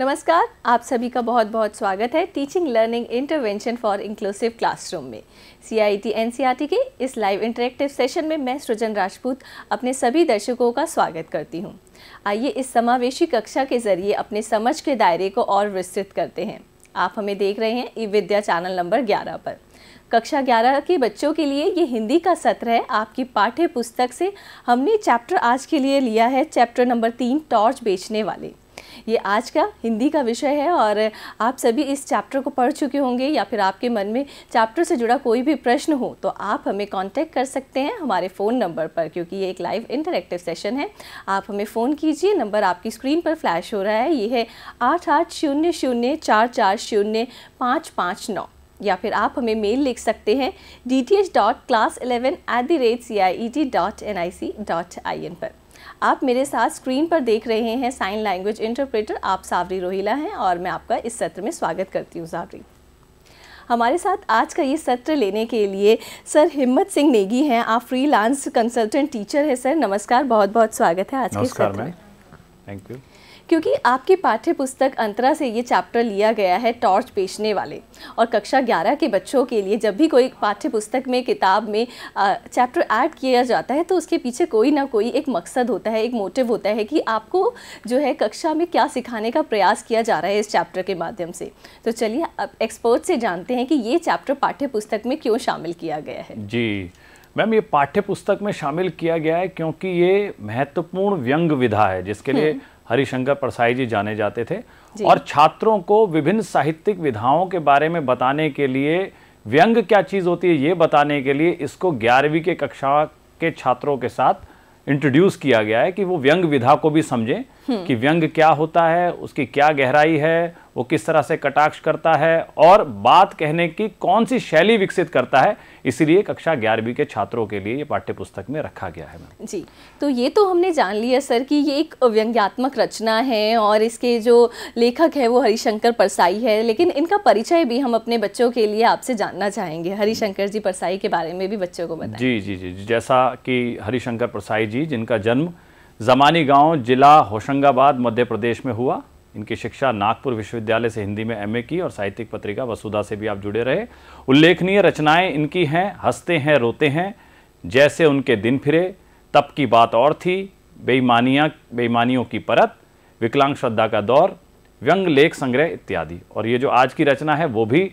नमस्कार आप सभी का बहुत बहुत स्वागत है teaching learning intervention for inclusive classroom में C I T N C R T के इस लाइव इंटरेक्टिव सेशन में मैं सृजन राजपूत अपने सभी दर्शकों का स्वागत करती हूँ आइए इस समावेशी कक्षा के जरिए अपने समझ के दायरे को और विस्तृत करते हैं आप हमें देख रहे हैं ई विद्या चैनल नंबर ग्यारह पर कक्षा ग्यारह के बच्चों के लिए ये हिंदी का सत्र है आपकी पाठ्य पुस्तक से हमने चैप्टर आज के लिए लिया है चैप्टर नंबर तीन टॉर्च बेचने वाले ये आज का हिंदी का विषय है और आप सभी इस चैप्टर को पढ़ चुके होंगे या फिर आपके मन में चैप्टर से जुड़ा कोई भी प्रश्न हो तो आप हमें कांटेक्ट कर सकते हैं हमारे फ़ोन नंबर पर क्योंकि ये एक लाइव इंटरेक्टिव सेशन है आप हमें फ़ोन कीजिए नंबर आपकी स्क्रीन पर फ्लैश हो रहा है ये है आठ आठ शून्य शून्य चार चार शून्य पाँच पाँच नौ या फिर आप हमें मेल लिख सकते हैं D T H dot class eleven at the rate C I E T dot N I C dot I N पर आप मेरे साथ स्क्रीन पर देख रहे हैं साइन लैंग्वेज इंटरप्रेटर आप सावरी रोहिला हैं और मैं आपका इस सत्र में स्वागत करती हूँ सावरी हमारे साथ आज का ये सत्र लेने के लिए सर हिम्मत सिंह नेगी हैं आप फ्रीलांस कंसल्टेंट टीचर हैं सर नमस्कार बहुत बहुत स्वागत है आज के सत्र में थैंक यू क्योंकि आपके पाठ्य पुस्तक अंतरा से ये चैप्टर लिया गया है टॉर्च बेचने वाले और कक्षा ग्यारह के बच्चों के लिए जब भी कोई पाठ्य पुस्तक में किताब में चैप्टर ऐड किया जाता है तो उसके पीछे कोई ना कोई एक मकसद होता है एक मोटिव होता है कि आपको जो है कक्षा में क्या सिखाने का प्रयास किया जा रहा है इस चैप्टर के माध्यम से तो चलिए अब एक्सपर्ट से जानते हैं कि ये चैप्टर पाठ्य पुस्तक में क्यों शामिल किया गया है जी मैम ये पाठ्य पुस्तक में शामिल किया गया है क्योंकि ये महत्वपूर्ण व्यंग विधा है जिसके लिए हम्म। हरिशंकर परसाई जी जाने जाते थे और छात्रों को विभिन्न साहित्यिक विधाओं के बारे में बताने के लिए व्यंग क्या चीज़ होती है ये बताने के लिए इसको ग्यारहवीं के कक्षा के छात्रों के साथ इंट्रोड्यूस किया गया है कि वो व्यंग विधा को भी समझें हम्म। कि व्यंग क्या होता है उसकी क्या गहराई है वो किस तरह से कटाक्ष करता है और बात कहने की कौन सी शैली विकसित करता है इसीलिए कक्षा ग्यारहवीं के छात्रों के लिए ये पाठ्य पुस्तक में रखा गया है मैम जी तो ये तो हमने जान लिया सर कि ये एक व्यंग्यात्मक रचना है और इसके जो लेखक है वो हरिशंकर परसाई है लेकिन इनका परिचय भी हम अपने बच्चों के लिए आपसे जानना चाहेंगे हरिशंकर जी परसाई के बारे में भी बच्चों को बताएं जी जी जी जैसा कि हरिशंकर परसाई जी जिनका जन्म जमानी गांव जिला होशंगाबाद मध्य प्रदेश में हुआ इनकी शिक्षा नागपुर विश्वविद्यालय से हिंदी में एमए की और साहित्यिक पत्रिका वसुधा से भी आप जुड़े रहे उल्लेखनीय रचनाएं इनकी हैं हंसते हैं रोते हैं जैसे उनके दिन फिरे तप की बात और थी बेईमानियाँ बेईमानियों की परत विकलांग श्रद्धा का दौर व्यंग लेख संग्रह इत्यादि और ये जो आज की रचना है वो भी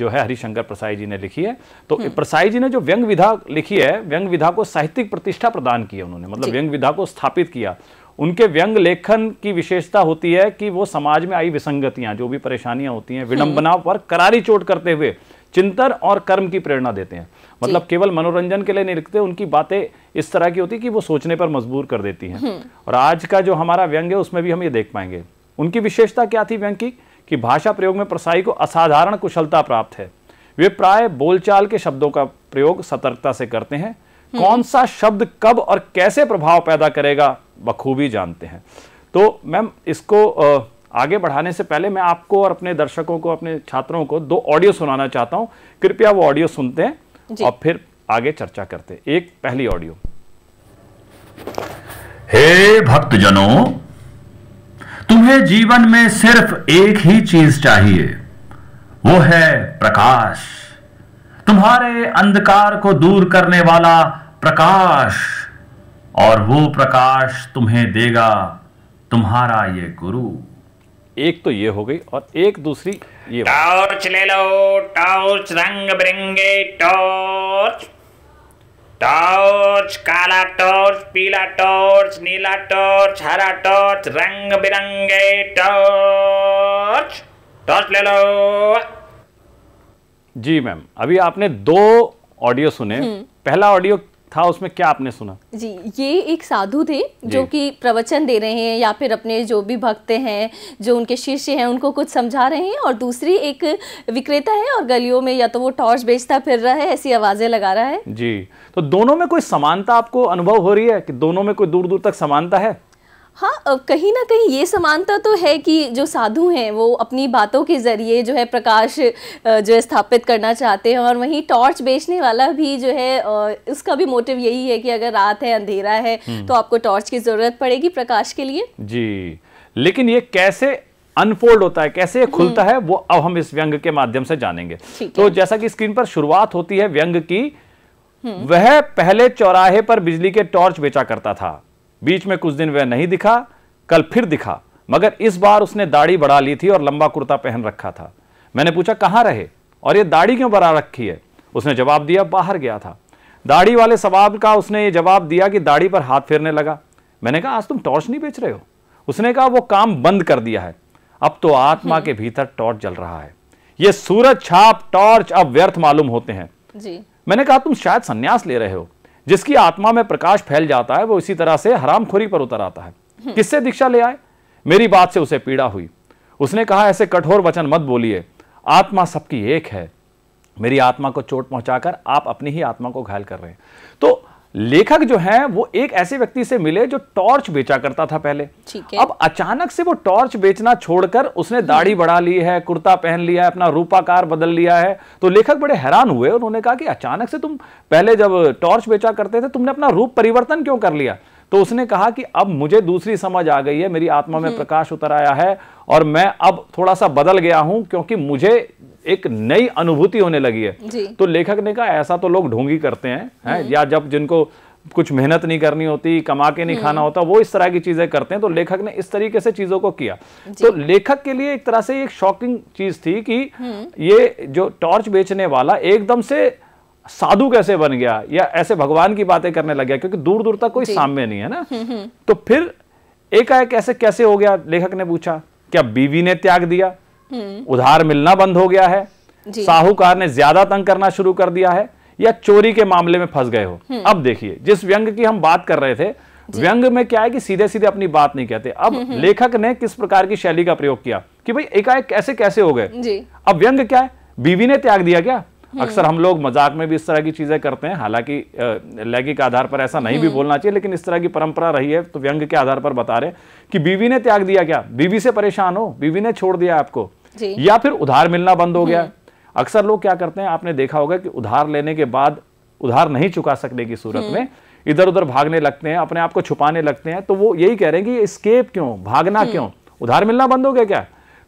जो है हरिशंकर प्रसाई जी ने लिखी है तो हम्म। प्रसाई जी ने जो व्यंग विधा लिखी है व्यंग विधा को साहित्यिक प्रतिष्ठा प्रदान की है उन्होंने मतलब व्यंग विधा को स्थापित किया उनके व्यंग लेखन की विशेषता होती है कि वो समाज में आई विसंगतियां जो भी परेशानियां होती हैं विडंबना पर हम्म। करारी चोट करते हुए चिंतन और कर्म की प्रेरणा देते हैं मतलब केवल मनोरंजन के लिए नहीं लिखते उनकी बातें इस तरह की होती कि वो सोचने पर मजबूर कर देती हैं हम्म। और आज का जो हमारा व्यंग है उसमें भी हम ये देख पाएंगे उनकी विशेषता क्या थी व्यंग की कि भाषा प्रयोग में प्रसाई को असाधारण कुशलता प्राप्त है वे प्राय बोलचाल के शब्दों का प्रयोग सतर्कता से करते हैं कौन सा शब्द कब और कैसे प्रभाव पैदा करेगा बखूबी जानते हैं तो मैम इसको आगे बढ़ाने से पहले मैं आपको और अपने दर्शकों को अपने छात्रों को दो ऑडियो सुनाना चाहता हूं कृपया वो ऑडियो सुनते हैं और फिर आगे चर्चा करते हैं एक पहली ऑडियो हे भक्तजनों तुम्हें जीवन में सिर्फ एक ही चीज चाहिए वो है प्रकाश तुम्हारे अंधकार को दूर करने वाला प्रकाश और वो प्रकाश तुम्हें देगा तुम्हारा ये गुरु एक तो ये हो गई और एक दूसरी ये टॉर्च ले लो टॉर्च रंग बिरंगे टॉर्च टॉर्च काला टॉर्च पीला टॉर्च नीला टॉर्च हरा टॉर्च रंग बिरंगे टॉर्च टॉर्च ले लो जी मैम अभी आपने दो ऑडियो सुने हम्म। पहला ऑडियो था उसमें क्या आपने सुना जी ये एक साधु थे जो कि प्रवचन दे रहे हैं या फिर अपने जो भी भक्त हैं जो उनके शिष्य हैं उनको कुछ समझा रहे हैं और दूसरी एक विक्रेता है और गलियों में या तो वो टॉर्च बेचता फिर रहा है ऐसी आवाजें लगा रहा है जी तो दोनों में कोई समानता आपको अनुभव हो रही है कि दोनों में कोई दूर दूर तक समानता है हाँ कहीं ना कहीं ये समानता तो है कि जो साधु हैं वो अपनी बातों के ज़रिए जो है प्रकाश जो है स्थापित करना चाहते हैं और वहीं टॉर्च बेचने वाला भी जो है उसका भी मोटिव यही है कि अगर रात है अंधेरा है हम्म। तो आपको टॉर्च की ज़रूरत पड़ेगी प्रकाश के लिए जी लेकिन ये कैसे अनफोल्ड होता है कैसे ये खुलता हम्म। है वो अब हम इस व्यंग के माध्यम से जानेंगे तो जैसा कि स्क्रीन पर शुरुआत होती है व्यंग की हम्म। वह पहले चौराहे पर बिजली के टॉर्च बेचा करता था बीच में कुछ दिन वह नहीं दिखा कल फिर दिखा मगर इस बार उसने दाढ़ी बढ़ा ली थी और लंबा कुर्ता पहन रखा था मैंने पूछा कहाँ रहे और ये दाढ़ी क्यों बढ़ा रखी है उसने जवाब दिया बाहर गया था दाढ़ी वाले सवाल का उसने ये जवाब दिया कि दाढ़ी पर हाथ फेरने लगा मैंने कहा आज तुम टॉर्च नहीं बेच रहे हो उसने कहा वो काम बंद कर दिया है अब तो आत्मा हम्म। के भीतर टॉर्च जल रहा है ये सूरज छाप टॉर्च अब व्यर्थ मालूम होते हैं जी मैंने कहा तुम शायद संन्यास ले रहे हो जिसकी आत्मा में प्रकाश फैल जाता है वो इसी तरह से हरामखोरी पर उतर आता है हम्म। किससे दीक्षा ले आए मेरी बात से उसे पीड़ा हुई उसने कहा ऐसे कठोर वचन मत बोलिए आत्मा सबकी एक है मेरी आत्मा को चोट पहुंचाकर आप अपनी ही आत्मा को घायल कर रहे हैं तो लेखक जो है वो एक ऐसे व्यक्ति से मिले जो टॉर्च बेचा करता था पहले अब अचानक से वो टॉर्च बेचना छोड़कर उसने हम्म। दाढ़ी बढ़ा ली है कुर्ता पहन लिया है अपना रूपाकार बदल लिया है तो लेखक बड़े हैरान हुए उन्होंने कहा कि अचानक से तुम पहले जब टॉर्च बेचा करते थे तुमने अपना रूप परिवर्तन क्यों कर लिया तो उसने कहा कि अब मुझे दूसरी समझ आ गई है मेरी आत्मा में हम्म। प्रकाश उतर आया है और मैं अब थोड़ा सा बदल गया हूं क्योंकि मुझे एक नई अनुभूति होने लगी है तो लेखक ने कहा ऐसा तो लोग ढोंगी करते हैं है? हम्म। या जब जिनको कुछ मेहनत नहीं करनी होती कमा के नहीं हम्म। खाना होता वो इस तरह की चीजें करते हैं तो लेखक ने इस तरीके से चीजों को किया तो लेखक के लिए एक तरह से एक शॉकिंग चीज थी कि हम्म। ये जो टॉर्च बेचने वाला एकदम से साधु कैसे बन गया या ऐसे भगवान की बातें करने लग गया क्योंकि दूर दूर तक कोई साम्य नहीं है ना तो फिर एकाएक ऐसे कैसे हो गया लेखक ने पूछा क्या बीवी ने त्याग दिया उधार मिलना बंद हो गया है साहूकार ने ज्यादा तंग करना शुरू कर दिया है या चोरी के मामले में फंस गए हो हम्म। अब देखिए जिस व्यंग की हम बात कर रहे थे व्यंग में क्या है कि सीधे सीधे अपनी बात नहीं कहते अब हम्म, हम्म। लेखक ने किस प्रकार की शैली का प्रयोग किया कि भाई एकाएक कैसे कैसे हो गए अब व्यंग क्या है बीवी ने त्याग दिया क्या अक्सर हम लोग मजाक में भी इस तरह की चीज़ें करते हैं हालांकि लैंगिक आधार पर ऐसा नहीं भी हम्म। बोलना चाहिए लेकिन इस तरह की परंपरा रही है तो व्यंग के आधार पर बता रहे कि बीवी ने त्याग दिया क्या बीवी से परेशान हो बीवी ने छोड़ दिया आपको या फिर उधार मिलना बंद हो गया हम्म। अक्सर लोग क्या करते हैं आपने देखा होगा कि उधार लेने के बाद उधार नहीं चुका सकने की सूरत हम्म। में इधर उधर भागने लगते हैं अपने आप को छुपाने लगते हैं तो वो यही कह रहे हैं कि स्केप क्यों भागना क्यों उधार मिलना बंद हो गया क्या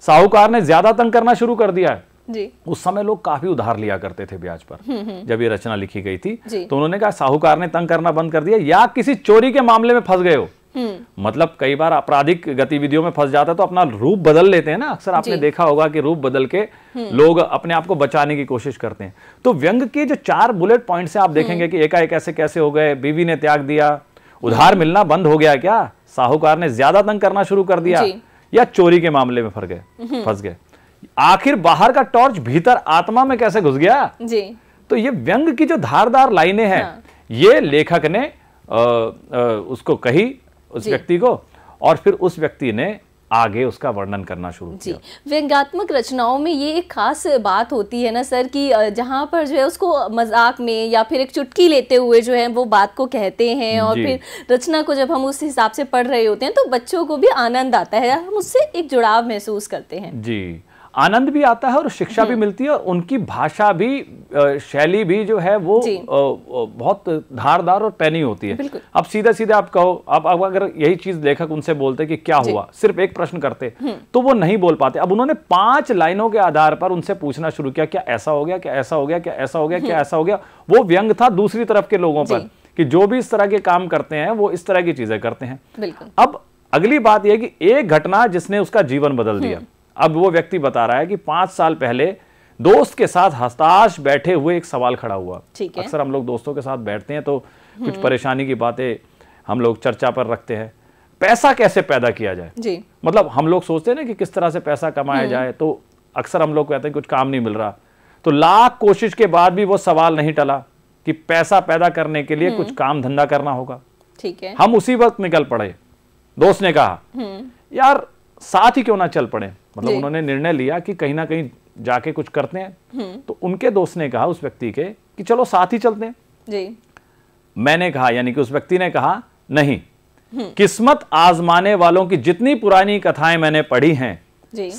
साहूकार ने ज्यादा तंग करना शुरू कर दिया है जी उस समय लोग काफी उधार लिया करते थे ब्याज पर हम्म, हम्म। जब ये रचना लिखी गई थी तो उन्होंने कहा साहूकार ने तंग करना बंद कर दिया या किसी चोरी के मामले में फंस गए हो हम्म। मतलब कई बार आपराधिक गतिविधियों में फंस जाता है तो अपना रूप बदल लेते हैं ना अक्सर आपने देखा होगा कि रूप बदल के लोग अपने आप को बचाने की कोशिश करते हैं तो व्यंग के जो चार बुलेट पॉइंट है आप देखेंगे कि एकाएक ऐसे कैसे हो गए बीवी ने त्याग दिया उधार मिलना बंद हो गया क्या साहूकार ने ज्यादा तंग करना शुरू कर दिया या चोरी के मामले में फंस गए फंस गए आखिर बाहर का टॉर्च भीतर आत्मा में कैसे घुस गया जी तो ये व्यंग की जो धारदार लाइनें हैं हाँ। ये लेखक ने आ, आ, उसको कही उस व्यक्ति को और फिर उस व्यक्ति ने आगे उसका वर्णन करना शुरू जी व्यंगात्मक रचनाओं में ये एक खास बात होती है ना सर कि जहाँ पर जो है उसको मजाक में या फिर एक चुटकी लेते हुए जो है वो बात को कहते हैं और फिर रचना को जब हम उस हिसाब से पढ़ रहे होते हैं तो बच्चों को भी आनंद आता है हम उससे एक जुड़ाव महसूस करते हैं जी आनंद भी आता है और शिक्षा भी हम्म। मिलती है और उनकी भाषा भी शैली भी जो है वो बहुत धारदार और पैनी होती है अब सीधा सीधे आप कहो आप अब अगर यही चीज लेखक उनसे बोलते कि क्या हुआ सिर्फ एक प्रश्न करते हम्म। तो वो नहीं बोल पाते अब उन्होंने पांच लाइनों के आधार पर उनसे पूछना शुरू किया क्या ऐसा हो गया क्या ऐसा हो गया क्या ऐसा हो गया क्या हम्म। ऐसा हो गया वो व्यंग था दूसरी तरफ के लोगों पर कि जो भी इस तरह के काम करते हैं वो इस तरह की चीजें करते हैं अब अगली बात यह कि एक घटना जिसने उसका जीवन बदल दिया अब वो व्यक्ति बता रहा है कि पांच साल पहले दोस्त के साथ हस्ताश बैठे हुए एक सवाल खड़ा हुआ अक्सर हम लोग दोस्तों के साथ बैठते हैं तो कुछ हम्म। परेशानी की बातें हम लोग चर्चा पर रखते हैं पैसा कैसे पैदा किया जाए जी। मतलब हम लोग सोचते हैं ना कि किस तरह से पैसा कमाया हम्म। जाए तो अक्सर हम लोग कहते हैं कुछ काम नहीं मिल रहा तो लाख कोशिश के बाद भी वो सवाल नहीं टला कि पैसा पैदा करने के लिए कुछ हम्म। काम धंधा करना होगा ठीक है हम उसी वक्त निकल पड़े दोस्त ने कहा यार साथ ही क्यों ना चल पड़े मतलब उन्होंने निर्णय लिया कि कहीं ना कहीं जाके कुछ करते हैं हम्म। तो उनके दोस्त ने कहा उस व्यक्ति के कि चलो साथ ही चलते हैं जी मैंने कहा यानी कि उस व्यक्ति ने कहा नहीं हम्म। किस्मत आजमाने वालों की जितनी पुरानी कथाएं मैंने पढ़ी हैं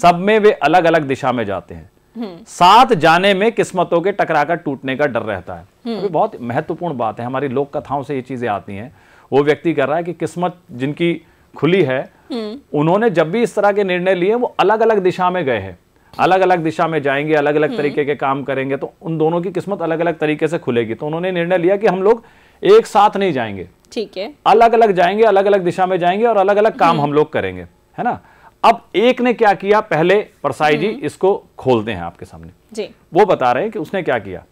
सब में वे अलग अलग दिशा में जाते हैं हम्म। साथ जाने में किस्मतों के टकराकर टूटने का डर रहता है तो बहुत महत्वपूर्ण बात है हमारी लोक कथाओं से ये चीजें आती हैं वो व्यक्ति कर रहा है कि किस्मत जिनकी खुली है हम्म। उन्होंने जब भी इस तरह के निर्णय लिए वो अलग अलग दिशा में गए हैं अलग अलग दिशा में जाएंगे अलग अलग हम्म। तरीके के काम करेंगे तो उन दोनों की किस्मत अलग अलग तरीके से खुलेगी तो उन्होंने निर्णय लिया कि हम लोग एक साथ नहीं जाएंगे ठीक है अलग अलग जाएंगे अलग अलग दिशा में जाएंगे और अलग अलग काम हम्म। हम लोग करेंगे है ना अब एक ने क्या किया पहले परसाई जी इसको खोलते हैं आपके सामने जी वो बता रहे हैं कि उसने क्या किया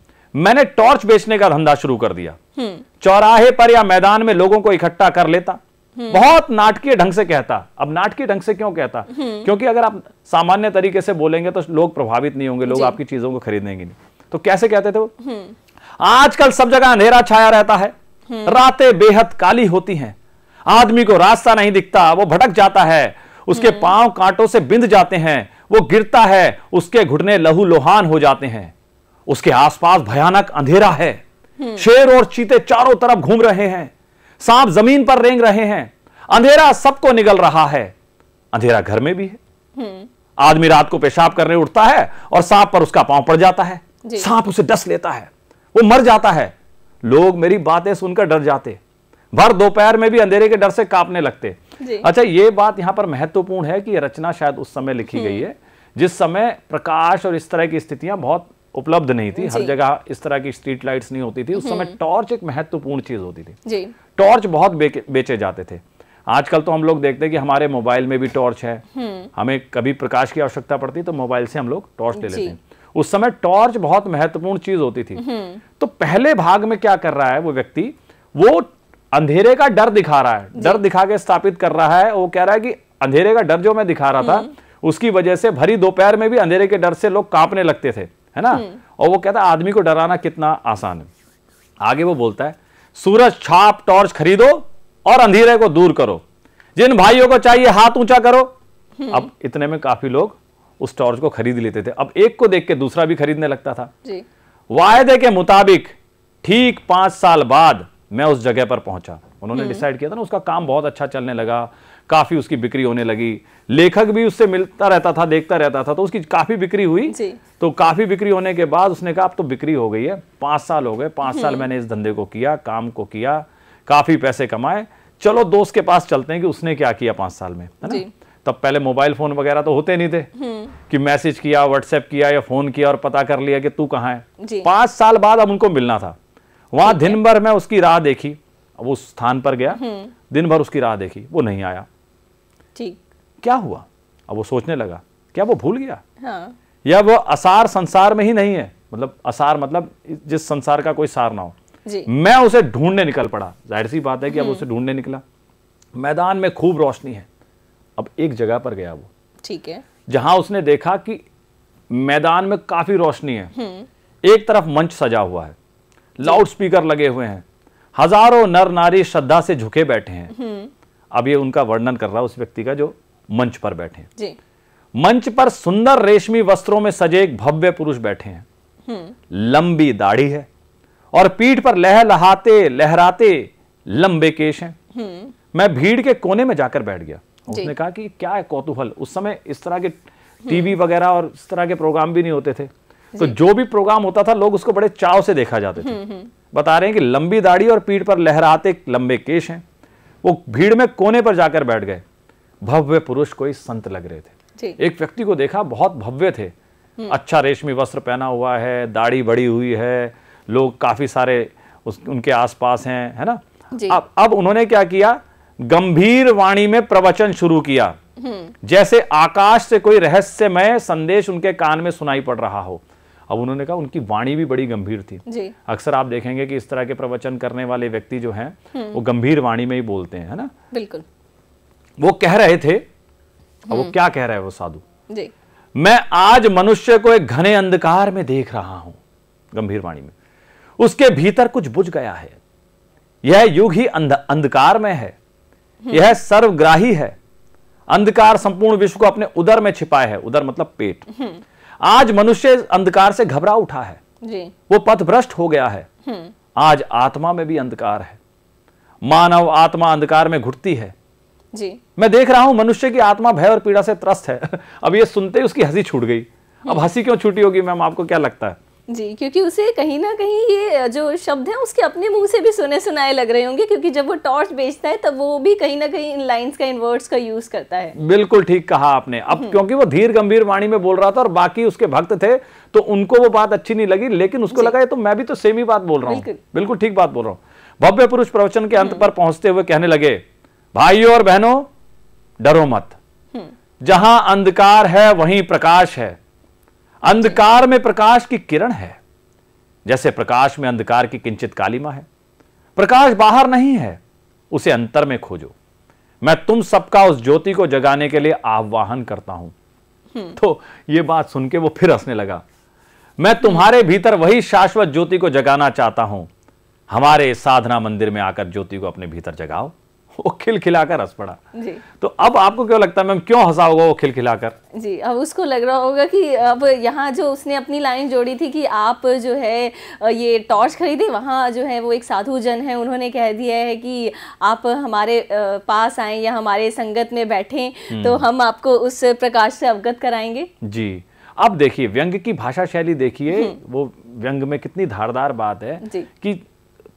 मैंने टॉर्च बेचने का धंधा शुरू कर दिया चौराहे पर या मैदान में लोगों को इकट्ठा कर लेता बहुत नाटकीय ढंग से कहता अब नाटकीय ढंग से क्यों कहता क्योंकि अगर आप सामान्य तरीके से बोलेंगे तो लोग प्रभावित नहीं होंगे लोग आपकी चीजों को खरीदेंगे नहीं तो कैसे कहते थे वो हम्म। आजकल सब जगह अंधेरा छाया रहता है हम्म। रातें बेहद काली होती हैं आदमी को रास्ता नहीं दिखता वो भटक जाता है उसके हम्म। पांव कांटों से बिंद जाते हैं वो गिरता है उसके घुटने लहू लोहान हो जाते हैं उसके आसपास भयानक अंधेरा है शेर और चीते चारों तरफ घूम रहे हैं सांप जमीन पर रेंग रहे हैं अंधेरा सबको निगल रहा है अंधेरा घर में भी है हम्म। आदमी रात को पेशाब करने उठता है और सांप पर उसका पांव पड़ जाता है सांप उसे डस लेता है वो मर जाता है लोग मेरी बातें सुनकर डर जाते भर दोपहर में भी अंधेरे के डर से कांपने लगते अच्छा ये बात यहां पर महत्वपूर्ण है कि यह रचना शायद उस समय लिखी गई हम्म। है जिस समय प्रकाश और इस तरह की स्थितियां बहुत उपलब्ध नहीं थी हर जगह इस तरह की स्ट्रीट लाइट्स नहीं होती थी उस समय टॉर्च हम्म। एक महत्वपूर्ण चीज होती थी टॉर्च बहुत बेचे जाते थे आजकल तो हम लोग देखते हैं कि हमारे मोबाइल में भी टॉर्च है हम्म। हमें कभी प्रकाश की आवश्यकता पड़ती तो मोबाइल से हम लोग टॉर्च ले लेते हैं उस समय टॉर्च बहुत महत्वपूर्ण चीज होती थी हम्म। तो पहले भाग में क्या कर रहा है वो व्यक्ति वो अंधेरे का डर दिखा रहा है डर दिखा के स्थापित कर रहा है वो कह रहा है कि अंधेरे का डर जो मैं दिखा रहा था उसकी वजह से भरी दोपहर में भी अंधेरे के डर से लोग कांपने लगते थे है ना हम्म। और वो कहता है आदमी को डराना कितना आसान है आगे वो बोलता है सूरज छाप टॉर्च खरीदो और अंधेरे को दूर करो जिन भाइयों को चाहिए हाथ ऊंचा करो हम्म। अब इतने में काफी लोग उस टॉर्च को खरीद लेते थे अब एक को देख के दूसरा भी खरीदने लगता था वायदे के मुताबिक ठीक पांच साल बाद मैं उस जगह पर पहुंचा उन्होंने डिसाइड हम्म। किया था ना उसका काम बहुत अच्छा चलने लगा काफ़ी उसकी बिक्री होने लगी लेखक भी उससे मिलता रहता था देखता रहता था तो उसकी काफ़ी बिक्री हुई तो काफ़ी बिक्री होने के बाद उसने कहा अब तो बिक्री हो गई है पांच साल हो गए पांच साल हम्म। मैंने इस धंधे को किया काम को किया काफ़ी पैसे कमाए चलो दोस्त के पास चलते हैं कि उसने क्या किया पांच साल में है ना तब पहले मोबाइल फ़ोन वगैरह तो होते नहीं थे हम्म। कि मैसेज किया व्हाट्सएप किया या फ़ोन किया और पता कर लिया कि तू कहाँ है पांच साल बाद अब उनको मिलना था वहां दिन भर मैं उसकी राह देखी वो उस स्थान पर गया हम्म। दिन भर उसकी राह देखी वो नहीं आया ठीक क्या हुआ अब वो सोचने लगा क्या वो भूल गया हाँ। या वो असार संसार में ही नहीं है मतलब असार मतलब जिस संसार का कोई सार ना हो जी। मैं उसे ढूंढने निकल पड़ा जाहिर सी बात है कि अब हम्म। उसे ढूंढने निकला मैदान में खूब रोशनी है अब एक जगह पर गया वो ठीक है जहां उसने देखा कि मैदान में काफी रोशनी है हम्म। एक तरफ मंच सजा हुआ है लाउड स्पीकर लगे हुए हैं हजारों नर नारी श्रद्धा से झुके बैठे हैं हम्म। अब ये उनका वर्णन कर रहा उस व्यक्ति का जो मंच पर बैठे जी मंच पर सुंदर रेशमी वस्त्रों में सजे एक भव्य पुरुष बैठे हैं हम्म। लंबी दाढ़ी है और पीठ पर लहलहाते लहराते लंबे केश हैं हम्म। मैं भीड़ के कोने में जाकर बैठ गया उसने कहा कि क्या है कौतूहल उस समय इस तरह के हम्म। टीवी वगैरह और इस तरह के प्रोग्राम भी नहीं होते थे तो जो भी प्रोग्राम होता था लोग उसको बड़े चाव से देखा जाते थे बता रहे हैं कि लंबी दाढ़ी और पीठ पर लहराते लंबे केश हैं वो भीड़ में कोने पर जाकर बैठ गए भव्य पुरुष कोई संत लग रहे थे एक व्यक्ति को देखा बहुत भव्य थे हम्म। अच्छा रेशमी वस्त्र पहना हुआ है दाढ़ी बड़ी हुई है लोग काफ़ी सारे उस उनके आसपास हैं है ना अब अब उन्होंने क्या किया गंभीर वाणी में प्रवचन शुरू किया हम्म। जैसे आकाश से कोई रहस्यमय संदेश उनके कान में सुनाई पड़ रहा हो अब उन्होंने कहा उनकी वाणी भी बड़ी गंभीर थी अक्सर आप देखेंगे कि इस तरह के प्रवचन करने वाले व्यक्ति जो हैं हम्म। वो गंभीर वाणी में ही बोलते हैं है ना बिल्कुल वो कह रहे थे अब वो हम्म। क्या कह रहे हैं वो साधु जी मैं आज मनुष्य को एक घने अंधकार में देख रहा हूं गंभीर वाणी में उसके भीतर कुछ बुझ गया है यह युग ही अंधकार में है हम्म। यह सर्वग्राही है अंधकार संपूर्ण विश्व को अपने उदर में छिपाए है उदर मतलब पेट आज मनुष्य अंधकार से घबरा उठा है जी। वो पथ भ्रष्ट हो गया है हम्म। आज आत्मा में भी अंधकार है मानव आत्मा अंधकार में घुटती है जी। मैं देख रहा हूं मनुष्य की आत्मा भय और पीड़ा से त्रस्त है अब ये सुनते ही उसकी हंसी छूट गई अब हम्म। हंसी क्यों छूटी होगी मैम आपको क्या लगता है जी क्योंकि उसे कहीं ना कहीं ये जो शब्द हैं उसके अपने मुंह से भी सुने सुनाए लग रहे होंगे क्योंकि जब वो टॉर्च बेचता है तब वो भी कहीं ना कहीं इन लाइंस का इन वर्ड्स का यूज करता है बिल्कुल ठीक कहा आपने अब हम्म। क्योंकि वो धीर गंभीर वाणी में बोल रहा था और बाकी उसके भक्त थे तो उनको वो बात अच्छी नहीं लगी लेकिन उसको लगा ये तो मैं भी तो सेम ही बात बोल रहा हूँ बिल्कुल ठीक बात बोल रहा हूँ भव्य पुरुष प्रवचन के अंत हम्म। पर पहुंचते हुए कहने लगे भाइयों और बहनों डरो मत हम्म। जहां अंधकार है वहीं प्रकाश है अंधकार में प्रकाश की किरण है जैसे प्रकाश में अंधकार की किंचित कालिमा है प्रकाश बाहर नहीं है उसे अंतर में खोजो मैं तुम सबका उस ज्योति को जगाने के लिए आह्वान करता हूं हम्म। तो यह बात सुन के वो फिर हंसने लगा मैं तुम्हारे भीतर वही शाश्वत ज्योति को जगाना चाहता हूं हमारे साधना मंदिर में आकर ज्योति को अपने भीतर जगाओ वो खिलखिलाकर हंस पड़ा जी तो अब आपको क्यों लगता है मैम क्यों हंसा होगा वो खिलखिलाकर जी अब उसको लग रहा होगा कि अब यहाँ जो उसने अपनी लाइन जोड़ी थी कि आप जो है ये टॉर्च खरीदे वहाँ जो है वो एक साधु जन है उन्होंने कह दिया है कि आप हमारे पास आए या हमारे संगत में बैठे तो हम्म। हम आपको उस प्रकाश से अवगत कराएंगे जी अब देखिए व्यंग की भाषा शैली देखिए हम्म। वो व्यंग में कितनी धारदार बात है कि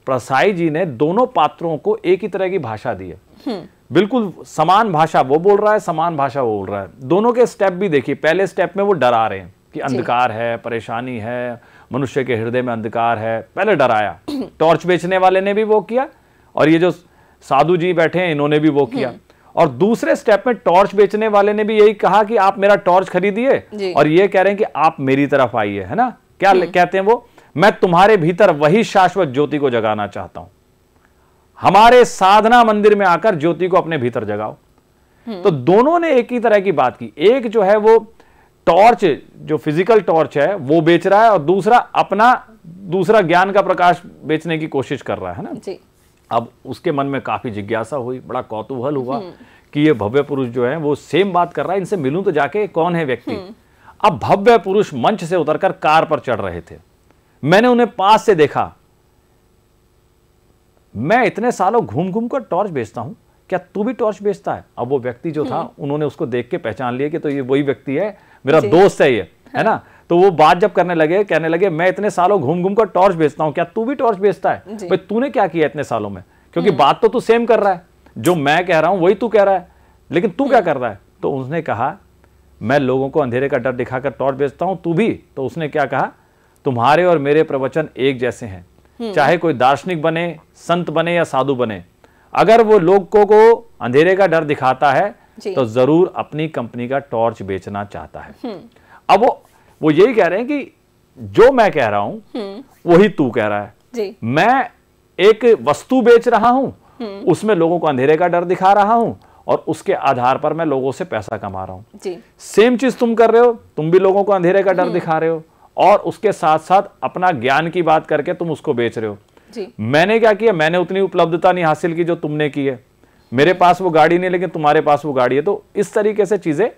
प्रसाई जी ने दोनों पात्रों को एक ही तरह की भाषा दी है हम्म। बिल्कुल समान भाषा वो बोल रहा है समान भाषा वो बोल रहा है दोनों के स्टेप भी देखिए पहले स्टेप में वो डरा रहे हैं कि अंधकार है परेशानी है मनुष्य के हृदय में अंधकार है पहले डराया टॉर्च बेचने वाले ने भी वो किया और ये जो साधु जी बैठे हैं इन्होंने भी वो हम्म। किया और दूसरे स्टेप में टॉर्च बेचने वाले ने भी यही कहा कि आप मेरा टॉर्च खरीदिए और ये कह रहे हैं कि आप मेरी तरफ आइए है ना क्या हम्म। कहते हैं वो मैं तुम्हारे भीतर वही शाश्वत ज्योति को जगाना चाहता हूं हमारे साधना मंदिर में आकर ज्योति को अपने भीतर जगाओ हम्म। तो दोनों ने एक ही तरह की बात की एक जो है वो टॉर्च जो फिजिकल टॉर्च है वो बेच रहा है और दूसरा अपना दूसरा ज्ञान का प्रकाश बेचने की कोशिश कर रहा है ना जी। अब उसके मन में काफी जिज्ञासा हुई बड़ा कौतूहल हुआ हम्म। कि ये भव्य पुरुष जो है वो सेम बात कर रहा है इनसे मिलूं तो जाके कौन है व्यक्ति हम्म। अब भव्य पुरुष मंच से उतरकर कार पर चढ़ रहे थे मैंने उन्हें पास से देखा मैं इतने सालों घूम घूम कर टॉर्च बेचता हूं क्या तू भी टॉर्च बेचता है अब वो व्यक्ति जो था हम्म। उन्होंने उसको देख के पहचान लिया कि तो ये वही व्यक्ति है मेरा दोस्त है ये है ना हाँ। तो वो बात जब करने लगे कहने लगे मैं इतने सालों घूम घूम कर टॉर्च बेचता हूं क्या तू भी टॉर्च बेचता है भाई तूने क्या किया इतने सालों में क्योंकि हम्म। बात तो तू सेम कर रहा है जो मैं कह रहा हूं वही तू कह रहा है लेकिन तू क्या हम्म। कर रहा है तो उसने कहा मैं लोगों को अंधेरे का डर दिखाकर टॉर्च बेचता हूं तू भी तो उसने क्या कहा तुम्हारे और मेरे प्रवचन एक जैसे हैं हम्म। चाहे कोई दार्शनिक बने संत बने या साधु बने अगर वो लोगों को अंधेरे का डर दिखाता है तो जरूर अपनी कंपनी का टॉर्च बेचना चाहता है हम्म। अब वो वो यही कह रहे हैं कि जो मैं कह रहा हूं हम्म। वही तू कह रहा है मैं एक वस्तु बेच रहा हूं उसमें लोगों को अंधेरे का डर दिखा रहा हूं और उसके आधार पर मैं लोगों से पैसा कमा रहा हूं सेम चीज तुम कर रहे हो तुम भी लोगों को अंधेरे का डर दिखा रहे हो और उसके साथ साथ अपना ज्ञान की बात करके तुम उसको बेच रहे हो जी। मैंने क्या किया मैंने उतनी उपलब्धता नहीं हासिल की जो तुमने की है मेरे पास वो गाड़ी नहीं लेकिन तुम्हारे पास वो गाड़ी है तो इस तरीके से चीज़ें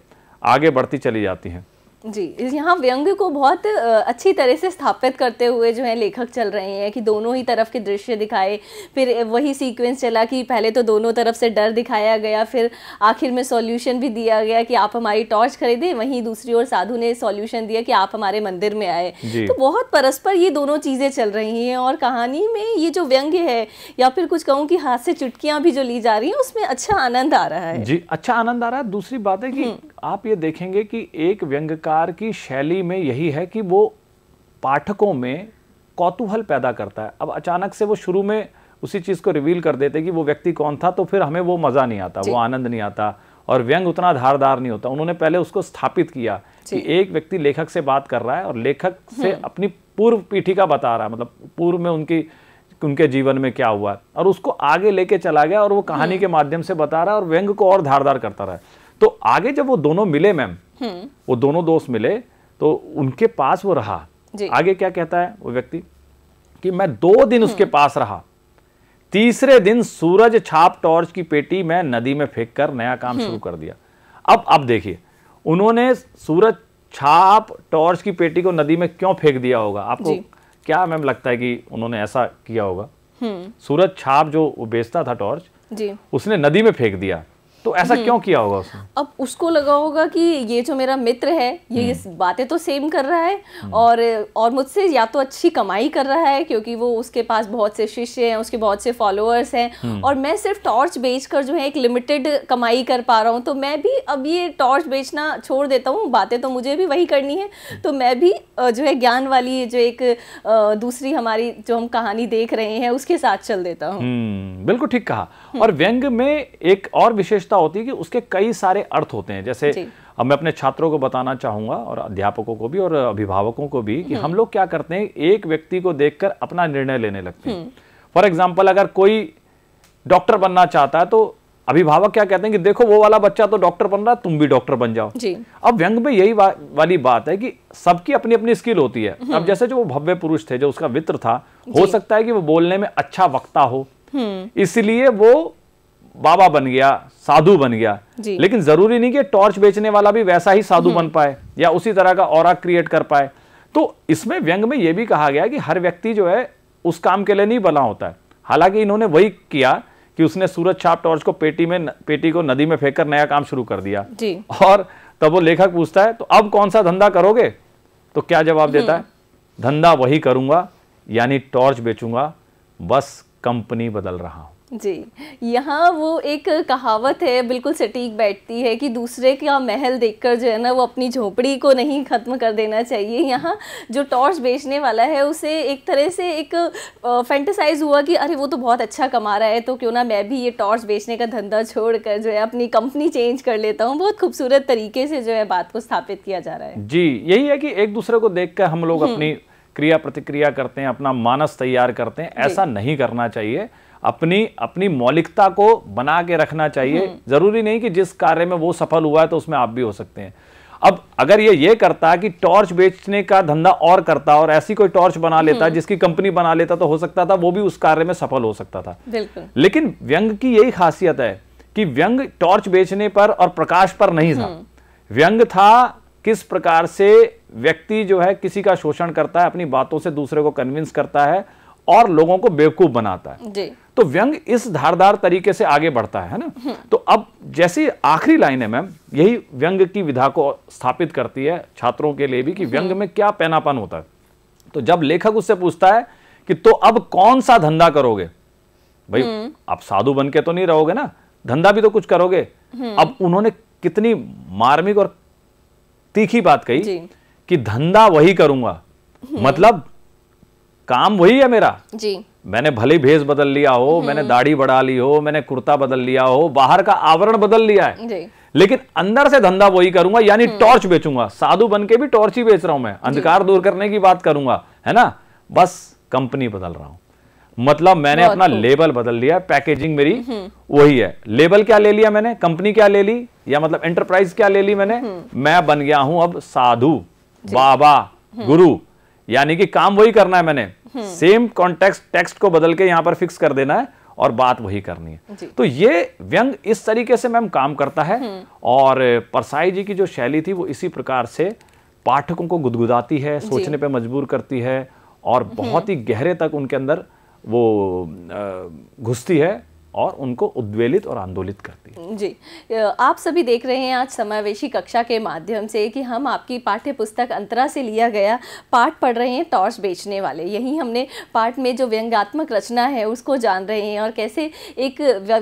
आगे बढ़ती चली जाती हैं जी यहाँ व्यंग्य को बहुत अच्छी तरह से स्थापित करते हुए जो है लेखक चल रहे हैं कि दोनों ही तरफ के दृश्य दिखाए फिर वही सीक्वेंस चला कि पहले तो दोनों तरफ से डर दिखाया गया फिर आखिर में सॉल्यूशन भी दिया गया कि आप हमारी टॉर्च खरीदें वहीं दूसरी ओर साधु ने सॉल्यूशन दिया कि आप हमारे मंदिर में आए तो बहुत परस्पर ये दोनों चीज़ें चल रही हैं और कहानी में ये जो व्यंग्य है या फिर कुछ कहूँ कि हाथ से चुटकियाँ भी जो ली जा रही हैं उसमें अच्छा आनंद आ रहा है जी अच्छा आनंद आ रहा है दूसरी बात है कि हम्म। आप ये देखेंगे कि एक व्यंग सरकार की शैली में यही है कि वो पाठकों में कौतूहल पैदा करता है अब अचानक से वो शुरू में उसी चीज़ को रिवील कर देते कि वो व्यक्ति कौन था तो फिर हमें वो मज़ा नहीं आता वो आनंद नहीं आता और व्यंग उतना धारदार नहीं होता उन्होंने पहले उसको स्थापित किया कि एक व्यक्ति लेखक से बात कर रहा है और लेखक से हम्म। अपनी पूर्व पीठी का बता रहा है मतलब पूर्व में उनकी उनके जीवन में क्या हुआ और उसको आगे लेके चला गया और वो कहानी हम्म। के माध्यम से बता रहा है और व्यंग को और धारदार करता रहा है तो आगे जब वो दोनों मिले मैम हम्म। वो दोनों दोस्त मिले तो उनके पास वो रहा आगे क्या कहता है वो व्यक्ति कि मैं दो दिन उसके हम्म। पास रहा तीसरे दिन सूरज छाप टॉर्च की पेटी में नदी में फेंक कर नया काम हम्म। शुरू कर दिया अब अब देखिए उन्होंने सूरज छाप टॉर्च की पेटी को नदी में क्यों फेंक दिया होगा आपको क्या मैम लगता है कि उन्होंने ऐसा किया होगा सूरज छाप जो बेचता था टॉर्च उसने नदी में फेंक दिया तो ऐसा हम्म। क्यों किया होगा उसने अब उसको लगा होगा कि ये जो मेरा मित्र है ये ये हम्म। बातें तो सेम कर रहा है हम्म। और और मुझसे या तो अच्छी कमाई कर रहा है क्योंकि वो उसके पास बहुत से शिष्य हैं उसके बहुत से फॉलोअर्स हैं और मैं सिर्फ टॉर्च बेच कर जो है एक लिमिटेड कमाई कर पा रहा हूँ तो मैं भी अब ये टॉर्च बेचना छोड़ देता हूँ बातें तो मुझे भी वही करनी है तो मैं भी जो है ज्ञान वाली जो एक दूसरी हमारी जो हम कहानी देख रहे हैं उसके साथ चल देता हूँ बिल्कुल ठीक कहा और व्यंग में एक और विशेषता विशेषता होती है कि उसके कई सारे अर्थ होते हैं जैसे अब मैं अपने छात्रों को बताना चाहूंगा और अध्यापकों को भी और अभिभावकों को भी कि हम्म। हम लोग क्या करते हैं एक व्यक्ति को देखकर अपना निर्णय लेने लगते हैं हम्म। फॉर एग्जाम्पल अगर कोई डॉक्टर बनना चाहता है तो अभिभावक क्या कहते हैं कि देखो वो वाला बच्चा तो डॉक्टर बन रहा है तुम भी डॉक्टर बन जाओ जी। अब व्यंग में यही वा, वाली बात है कि सबकी अपनी अपनी स्किल होती है हम्म। अब जैसे जो वो भव्य पुरुष थे जो उसका मित्र था हो सकता है कि वो बोलने में अच्छा वक्ता हो इसलिए वो बाबा बन गया साधु बन गया लेकिन जरूरी नहीं कि टॉर्च बेचने वाला भी वैसा ही साधु बन हम्म। पाए या उसी तरह का और क्रिएट कर पाए तो इसमें व्यंग में यह भी कहा गया कि हर व्यक्ति जो है उस काम के लिए नहीं बना होता है हालांकि इन्होंने वही किया कि उसने सूरज छाप टॉर्च को पेटी में पेटी को नदी में फेंककर नया काम शुरू कर दिया जी। और तब वो लेखक पूछता है तो अब कौन सा धंधा करोगे तो क्या जवाब देता है हम्म। धंधा वही करूंगा यानी टॉर्च बेचूंगा बस कंपनी बदल रहा हूं जी यहाँ वो एक कहावत है बिल्कुल सटीक बैठती है कि दूसरे का महल देखकर जो है ना वो अपनी झोपड़ी को नहीं ख़त्म कर देना चाहिए यहाँ जो टॉर्च बेचने वाला है उसे एक तरह से एक फैंटिसाइज हुआ कि अरे वो तो बहुत अच्छा कमा रहा है तो क्यों ना मैं भी ये टॉर्च बेचने का धंधा छोड़ कर जो है अपनी कंपनी चेंज कर लेता हूँ बहुत खूबसूरत तरीके से जो है बात को स्थापित किया जा रहा है जी यही है कि एक दूसरे को देख हम लोग हम्म। अपनी क्रिया प्रतिक्रिया करते हैं अपना मानस तैयार करते हैं ऐसा नहीं करना चाहिए अपनी अपनी मौलिकता को बना के रखना चाहिए हम्म। जरूरी नहीं कि जिस कार्य में वो सफल हुआ है तो उसमें आप भी हो सकते हैं अब अगर ये ये करता कि टॉर्च बेचने का धंधा और करता और ऐसी कोई टॉर्च बना लेता हम्म। जिसकी कंपनी बना लेता तो हो सकता था वो भी उस कार्य में सफल हो सकता था लेकिन व्यंग की यही खासियत है कि व्यंग टॉर्च बेचने पर और प्रकाश पर नहीं था हम्म। व्यंग था किस प्रकार से व्यक्ति जो है किसी का शोषण करता है अपनी बातों से दूसरे को कन्विंस करता है और लोगों को बेवकूफ बनाता है जी। तो व्यंग इस धारदार तरीके से आगे बढ़ता है ना हम्म। तो अब जैसी आखिरी लाइन है मैम यही व्यंग की विधा को स्थापित करती है छात्रों के लिए भी कि व्यंग में क्या पैनापन होता है तो जब लेखक उससे पूछता है कि तो अब कौन सा धंधा करोगे भाई हम्म। आप साधु बन के तो नहीं रहोगे ना धंधा भी तो कुछ करोगे हम्म। अब उन्होंने कितनी मार्मिक और तीखी बात कही कि धंधा वही करूंगा मतलब काम वही है मेरा जी मैंने भले भेज बदल लिया हो हम्म। मैंने दाढ़ी बढ़ा ली हो मैंने कुर्ता बदल लिया हो बाहर का आवरण बदल लिया है जी लेकिन अंदर से धंधा वही करूंगा यानी हम्म। टॉर्च बेचूंगा साधु बन के भी टॉर्च ही बेच रहा हूं मैं अंधकार दूर करने की बात करूंगा है ना बस कंपनी बदल रहा हूं मतलब मैंने अपना लेबल बदल लिया पैकेजिंग मेरी हम्म। वही है लेबल क्या ले लिया मैंने कंपनी क्या ले ली या मतलब एंटरप्राइज क्या ले ली मैंने मैं बन गया हूं अब साधु बाबा गुरु यानी कि काम वही करना है मैंने सेम कॉन्टेक्स्ट टेक्स्ट को बदल के यहां पर फिक्स कर देना है और बात वही करनी है तो ये व्यंग इस तरीके से मैम काम करता है हम्म। और परसाई जी की जो शैली थी वो इसी प्रकार से पाठकों को गुदगुदाती है सोचने पे मजबूर करती है और हम्म। बहुत ही गहरे तक उनके अंदर वो घुसती है और उनको उद्वेलित और आंदोलित करती है जी आप सभी देख रहे हैं आज समावेशी कक्षा के माध्यम से कि हम आपकी पाठ्य पुस्तक अंतरा से लिया गया पाठ पढ़ रहे हैं टॉर्च बेचने वाले यही हमने पाठ में जो व्यंगात्मक रचना है उसको जान रहे हैं और कैसे एक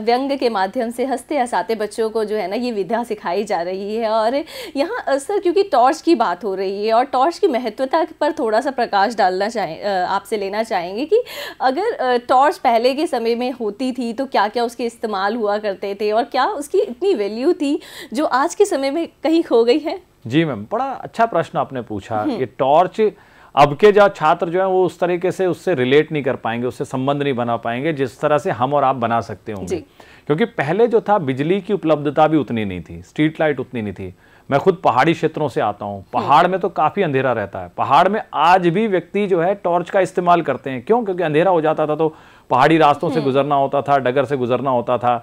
व्यंग के माध्यम से हंसते हंसाते बच्चों को जो है ना ये विद्या सिखाई जा रही है और यहाँ सर क्योंकि टॉर्च की बात हो रही है और टॉर्च की महत्वता पर थोड़ा सा प्रकाश डालना चाहें आपसे लेना चाहेंगे कि अगर टॉर्च पहले के समय में होती थी तो क्या क्या क्या उसके इस्तेमाल हुआ करते थे और क्या उसकी इतनी वैल्यू थी जो आज के समय में कहीं खो गई है जी मैम बड़ा अच्छा प्रश्न आपने पूछा हम्म। ये टॉर्च अब के जो छात्र जो है वो उस तरीके से उससे रिलेट नहीं कर पाएंगे उससे संबंध नहीं बना पाएंगे जिस तरह से हम और आप बना सकते होंगे क्योंकि पहले जो था बिजली की उपलब्धता भी उतनी नहीं थी स्ट्रीट लाइट उतनी नहीं थी मैं खुद पहाड़ी क्षेत्रों से आता हूँ पहाड़ हम्म। में तो काफ़ी अंधेरा रहता है पहाड़ में आज भी व्यक्ति जो है टॉर्च का इस्तेमाल करते हैं क्यों क्योंकि अंधेरा हो जाता था तो पहाड़ी रास्तों से हम्म। गुजरना होता था डगर से गुजरना होता था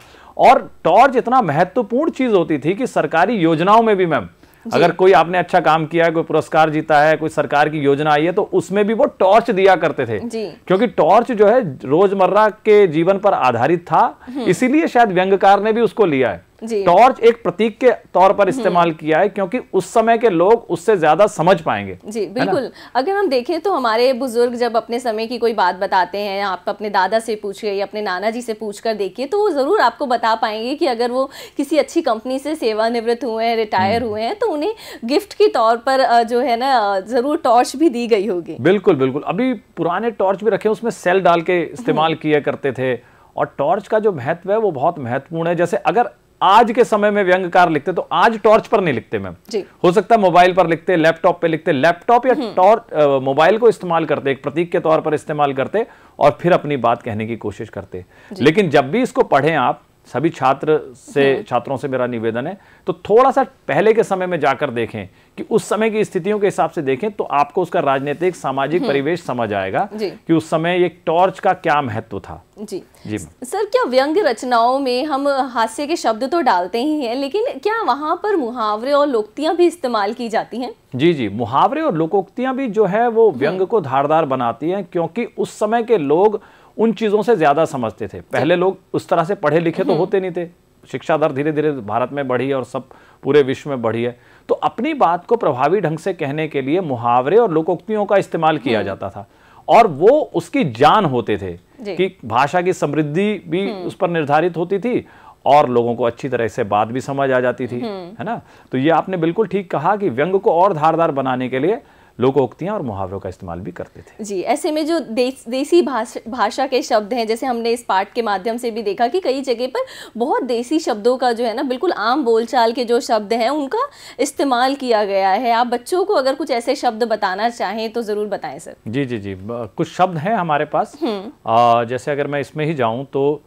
और टॉर्च इतना महत्वपूर्ण चीज होती थी कि सरकारी योजनाओं में भी मैम अगर कोई आपने अच्छा काम किया है कोई पुरस्कार जीता है कोई सरकार की योजना आई है तो उसमें भी वो टॉर्च दिया करते थे क्योंकि टॉर्च जो है रोजमर्रा के जीवन पर आधारित था हम्म। इसीलिए शायद व्यंगकार ने भी उसको लिया है टॉर्च एक प्रतीक के तौर पर हम्म। इस्तेमाल किया है क्योंकि उस समय के लोग उससे ज्यादा समझ पाएंगे जी बिल्कुल अगर हम देखें तो हमारे बुजुर्ग जब अपने समय की कोई बात बताते हैं आप अपने दादा से पूछिए या अपने नाना जी से पूछ कर देखिए तो वो जरूर आपको बता पाएंगे कि अगर वो किसी अच्छी कंपनी से सेवानिवृत्त हुए हैं रिटायर हम्म। हुए हैं तो उन्हें गिफ्ट के तौर पर जो है ना जरूर टॉर्च भी दी गई होगी बिल्कुल बिल्कुल अभी पुराने टॉर्च भी रखे उसमें सेल डाल के इस्तेमाल हम्म। किया करते थे और टॉर्च का जो महत्व है वो बहुत महत्वपूर्ण है जैसे अगर आज के समय में व्यंगकार लिखते तो आज टॉर्च पर नहीं लिखते मैम हो सकता है मोबाइल पर लिखते लैपटॉप पे लिखते लैपटॉप या हम्म। टॉर्च मोबाइल को इस्तेमाल करते एक प्रतीक के तौर पर इस्तेमाल करते और फिर अपनी बात कहने की कोशिश करते लेकिन जब भी इसको पढ़ें आप सभी छात्र से हाँ। छात्रों से मेरा निवेदन है तो थोड़ा सा पहले के समय में जाकर देखें कि उस समय की स्थितियों के हिसाब से देखें तो आपको उसका राजनीतिक सामाजिक हम्म। परिवेश समझ आएगा कि उस समय एक टॉर्च का क्या महत्व था जी जी सर क्या व्यंग रचनाओं में हम हास्य के शब्द तो डालते ही हैं लेकिन क्या वहां पर मुहावरे और लोकतियां भी इस्तेमाल की जाती हैं जी जी मुहावरे और लोकोक्तियां भी जो है वो व्यंग हम्म। को धारदार बनाती हैं क्योंकि उस समय के लोग उन चीज़ों से ज़्यादा समझते थे पहले लोग उस तरह से पढ़े लिखे तो हम्म। होते नहीं थे शिक्षा दर धीरे धीरे भारत में बढ़ी है और सब पूरे विश्व में बढ़ी है तो अपनी बात को प्रभावी ढंग से कहने के लिए मुहावरे और लोकोक्तियों का इस्तेमाल किया हम्म। जाता था और वो उसकी जान होते थे कि भाषा की समृद्धि भी हम्म। उस पर निर्धारित होती थी और लोगों को अच्छी तरह से बात भी समझ आ जाती थी है ना तो ये आपने बिल्कुल ठीक कहा कि व्यंग को और धारदार बनाने के लिए लोकोक्तियाँ और मुहावरों का इस्तेमाल भी करते थे जी ऐसे में जो देश देसी भाषा के शब्द हैं जैसे हमने इस पाठ के माध्यम से भी देखा कि कई जगह पर बहुत देसी शब्दों का जो है ना बिल्कुल आम बोलचाल के जो शब्द हैं उनका इस्तेमाल किया गया है आप बच्चों को अगर कुछ ऐसे शब्द बताना चाहें तो ज़रूर बताएं सर जी जी जी कुछ शब्द हैं हमारे पास हम्म। आ, जैसे अगर मैं इसमें ही जाऊँ तो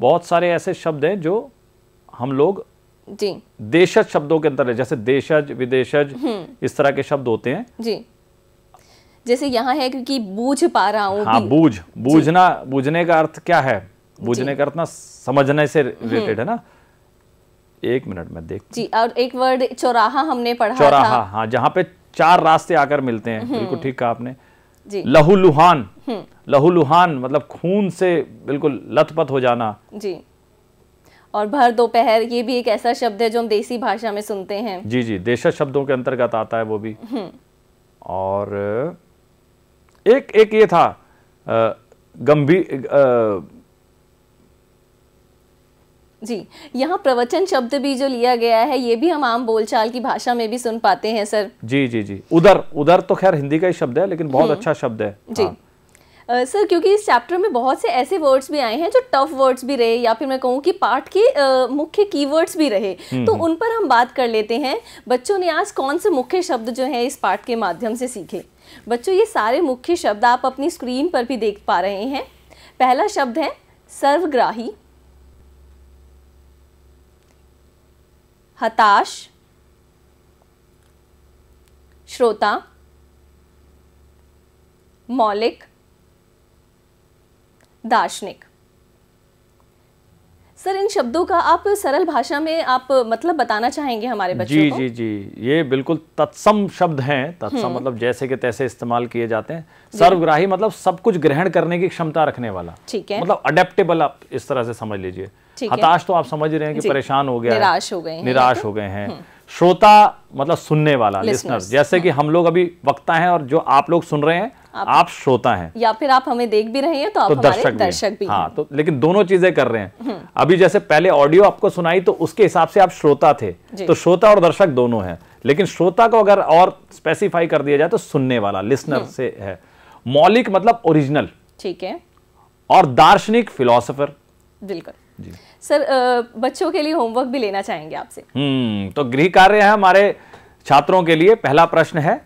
बहुत सारे ऐसे शब्द हैं जो हम लोग जी देशज शब्दों के अंतर्गत जैसे देशज विदेशज हम्म। इस तरह के शब्द होते हैं जी जैसे यहाँ है क्योंकि बूझ पा रहा हूँ हाँ, बूझ बूझना बूझने का अर्थ क्या है बूझने का अर्थ ना समझने से रिलेटेड हम्म। है ना एक मिनट में देख जी और एक वर्ड चौराहा हमने पढ़ा चौराहा था। हाँ जहाँ पे चार रास्ते आकर मिलते हैं हम्म। बिल्कुल ठीक कहा आपने जी लहू लुहान हम्म। मतलब खून से बिल्कुल लथपथ हो जाना जी और भर दोपहर ये भी एक ऐसा शब्द है जो हम देसी भाषा में सुनते हैं जी जी देशा शब्दों के अंतर्गत आता है वो भी और एक एक ये था गंभीर जी यहाँ प्रवचन शब्द भी जो लिया गया है ये भी हम आम बोलचाल की भाषा में भी सुन पाते हैं सर जी जी जी उधर उधर तो खैर हिंदी का ही शब्द है लेकिन बहुत हम्म। अच्छा शब्द है जी हाँ। आ, सर क्योंकि इस चैप्टर में बहुत से ऐसे वर्ड्स भी आए हैं जो टफ वर्ड्स भी रहे या फिर मैं कहूँ कि पाठ के मुख्य कीवर्ड्स भी रहे हम्म, तो हम्म। उन पर हम बात कर लेते हैं बच्चों ने आज कौन से मुख्य शब्द जो हैं इस पाठ के माध्यम से सीखे बच्चों ये सारे मुख्य शब्द आप अपनी स्क्रीन पर भी देख पा रहे हैं पहला शब्द है सर्वग्राही हताश श्रोता मौलिक दार्शनिक सर इन शब्दों का आप सरल भाषा में आप मतलब बताना चाहेंगे हमारे बच्चों जी को? जी जी ये बिल्कुल तत्सम शब्द हैं तत्सम हम्म। मतलब जैसे के तैसे इस्तेमाल किए जाते हैं सर्वग्राही मतलब सब कुछ ग्रहण करने की क्षमता रखने वाला ठीक है मतलब अडेप्टेबल आप इस तरह से समझ लीजिए हताश तो आप समझ रहे हैं कि परेशान हो गया निराश हो गए निराश हो गए हैं हम्म। श्रोता मतलब सुनने वाला लिसनर जैसे कि हम्म। हम लोग अभी वक्ता हैं और जो आप लोग सुन रहे हैं आप, आप श्रोता हैं या फिर आप हमें देख भी रहे हैं तो आप तो दर्शक भी, दर्शक भी हाँ तो लेकिन दोनों चीजें कर रहे हैं हम्म। अभी जैसे पहले ऑडियो आपको सुनाई तो उसके हिसाब से आप श्रोता थे तो श्रोता और दर्शक दोनों हैं लेकिन श्रोता को अगर और स्पेसिफाई कर दिया जाए तो सुनने वाला लिसनर हम्म। से है मौलिक मतलब ओरिजिनल ठीक है और दार्शनिक फिलोसफर बिल्कुल जी सर बच्चों के लिए होमवर्क भी लेना चाहेंगे आपसे हम्म तो गृह कार्य है हमारे छात्रों के लिए पहला प्रश्न है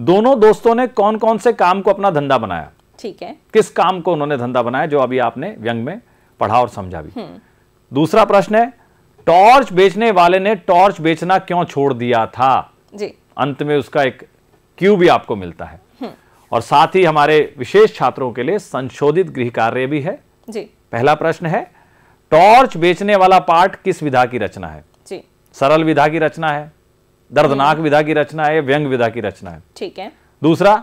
दोनों दोस्तों ने कौन कौन से काम को अपना धंधा बनाया ठीक है किस काम को उन्होंने धंधा बनाया जो अभी आपने व्यंग में पढ़ा और समझा भी हम्म। दूसरा प्रश्न है टॉर्च बेचने वाले ने टॉर्च बेचना क्यों छोड़ दिया था जी अंत में उसका एक क्यू भी आपको मिलता है हम्म। और साथ ही हमारे विशेष छात्रों के लिए संशोधित गृह कार्य भी है जी पहला प्रश्न है टॉर्च बेचने वाला पार्ट किस विधा की रचना है जी सरल विधा की रचना है दर्दनाक विधा की रचना है व्यंग विधा की रचना है ठीक है दूसरा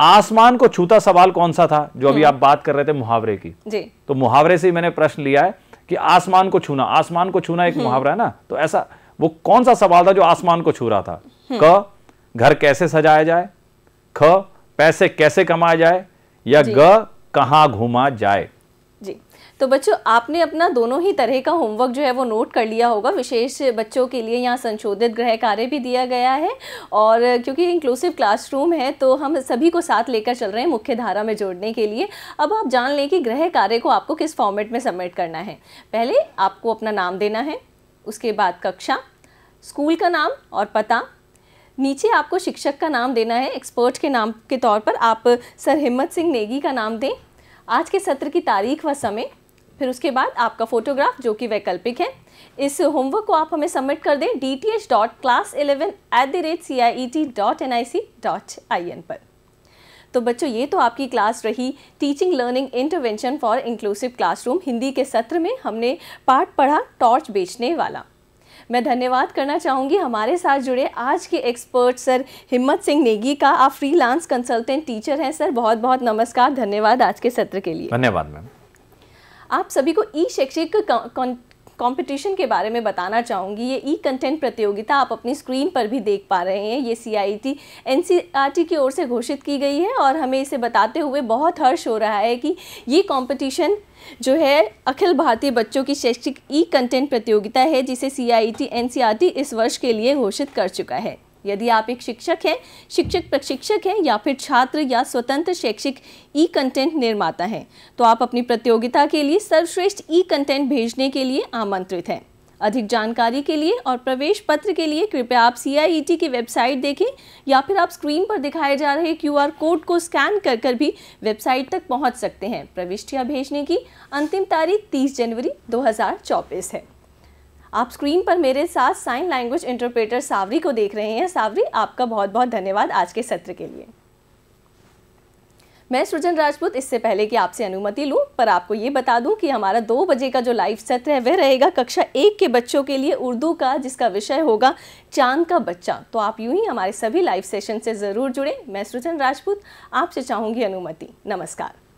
आसमान को छूता सवाल कौन सा था जो अभी हम्म। आप बात कर रहे थे मुहावरे की जी तो मुहावरे से मैंने प्रश्न लिया है कि आसमान को छूना आसमान को छूना एक हम्म। मुहावरा है ना तो ऐसा वो कौन सा सवाल था जो आसमान को छू रहा था हम्म। क घर कैसे सजाया जाए ख पैसे कैसे कमाए जाए या ग कहां घूमा जाए तो बच्चों आपने अपना दोनों ही तरह का होमवर्क जो है वो नोट कर लिया होगा विशेष बच्चों के लिए यहाँ संशोधित गृह कार्य भी दिया गया है और क्योंकि इंक्लूसिव क्लासरूम है तो हम सभी को साथ लेकर चल रहे हैं मुख्य धारा में जोड़ने के लिए अब आप जान लें कि गृह कार्य को आपको किस फॉर्मेट में सबमिट करना है पहले आपको अपना नाम देना है उसके बाद कक्षा स्कूल का नाम और पता नीचे आपको शिक्षक का नाम देना है एक्सपर्ट के नाम के तौर पर आप सर हिम्मत सिंह नेगी का नाम दें आज के सत्र की तारीख व समय फिर उसके बाद आपका फोटोग्राफ जो कि वैकल्पिक है इस होमवर्क को आप हमें सबमिट कर दें D T H dot class eleven at the rate C I E T dot N I C dot I N पर तो बच्चों ये तो आपकी क्लास रही teaching learning intervention for inclusive classroom Hindi के सत्र में हमने पाठ पढ़ा टॉर्च बेचने वाला मैं धन्यवाद करना चाहूँगी हमारे साथ जुड़े आज के एक्सपर्ट सर हिम्मत सिंह नेगी का आप फ्रीलांस कंसल्टेंट टीचर हैं सर बहुत बहुत नमस्कार धन्यवाद आज के सत्र के लिए धन्यवाद मैम आप सभी को ई शैक्षिक कंपटीशन के बारे में बताना चाहूँगी ये ई कंटेंट प्रतियोगिता आप अपनी स्क्रीन पर भी देख पा रहे हैं ये C I T N C R T की ओर से घोषित की गई है और हमें इसे बताते हुए बहुत हर्ष हो रहा है कि ये कंपटीशन जो है अखिल भारतीय बच्चों की शैक्षिक ई कंटेंट प्रतियोगिता है जिसे C I T N C R T इस वर्ष के लिए घोषित कर चुका है यदि आप एक शिक्षक हैं शिक्षक प्रशिक्षक हैं या फिर छात्र या स्वतंत्र शैक्षिक ई कंटेंट निर्माता हैं तो आप अपनी प्रतियोगिता के लिए सर्वश्रेष्ठ ई कंटेंट भेजने के लिए आमंत्रित हैं अधिक जानकारी के लिए और प्रवेश पत्र के लिए कृपया आप सी e की वेबसाइट देखें या फिर आप स्क्रीन पर दिखाए जा रहे क्यू कोड को स्कैन कर कर भी वेबसाइट तक पहुंच सकते हैं प्रविष्टियां भेजने की अंतिम तारीख 30 जनवरी 2024 है आप स्क्रीन पर मेरे साथ साइन लैंग्वेज इंटरप्रेटर सावरी को देख रहे हैं सावरी आपका बहुत बहुत धन्यवाद आज के सत्र के लिए मैं सृजन राजपूत इससे पहले कि आपसे अनुमति लूं पर आपको ये बता दूं कि हमारा दो बजे का जो लाइव सत्र है वह रहेगा कक्षा एक के बच्चों के लिए उर्दू का जिसका विषय होगा चांद का बच्चा तो आप यूं ही हमारे सभी लाइव सेशन से ज़रूर जुड़ें मैं सृजन राजपूत आपसे चाहूँगी अनुमति नमस्कार